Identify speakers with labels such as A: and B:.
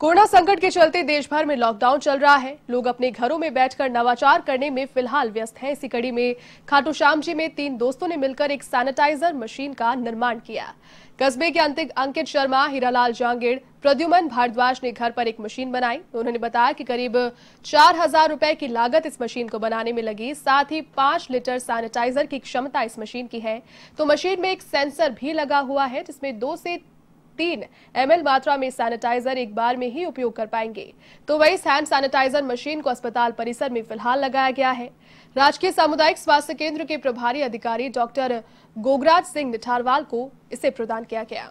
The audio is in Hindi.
A: कोरोना संकट के चलते देश भर में लॉकडाउन चल रहा है लोग अपने घरों में बैठकर नवाचार करने में फिलहाल व्यस्त हैं इसी कड़ी में खाटू श्याम जी में तीन दोस्तों ने मिलकर एक सैनिटाइजर मशीन का निर्माण किया कस्बे के अंतिक अंकित शर्मा हीरालाल जांगेड़ प्रद्युमन भारद्वाज ने घर पर एक मशीन बनाई उन्होंने बताया कि करीब चार हजार रूपए की लागत इस मशीन को बनाने में लगी साथ ही पांच लीटर सैनिटाइजर की क्षमता इस मशीन की है तो मशीन में एक सेंसर भी लगा हुआ है जिसमें दो से तीन एम मात्रा में सैनिटाइजर एक बार में ही उपयोग कर पाएंगे तो वही हैंड सैनिटाइजर मशीन को अस्पताल परिसर में फिलहाल लगाया गया है राजकीय सामुदायिक स्वास्थ्य केंद्र के प्रभारी अधिकारी डॉक्टर गोगराज सिंह निठारवाल को इसे प्रदान किया गया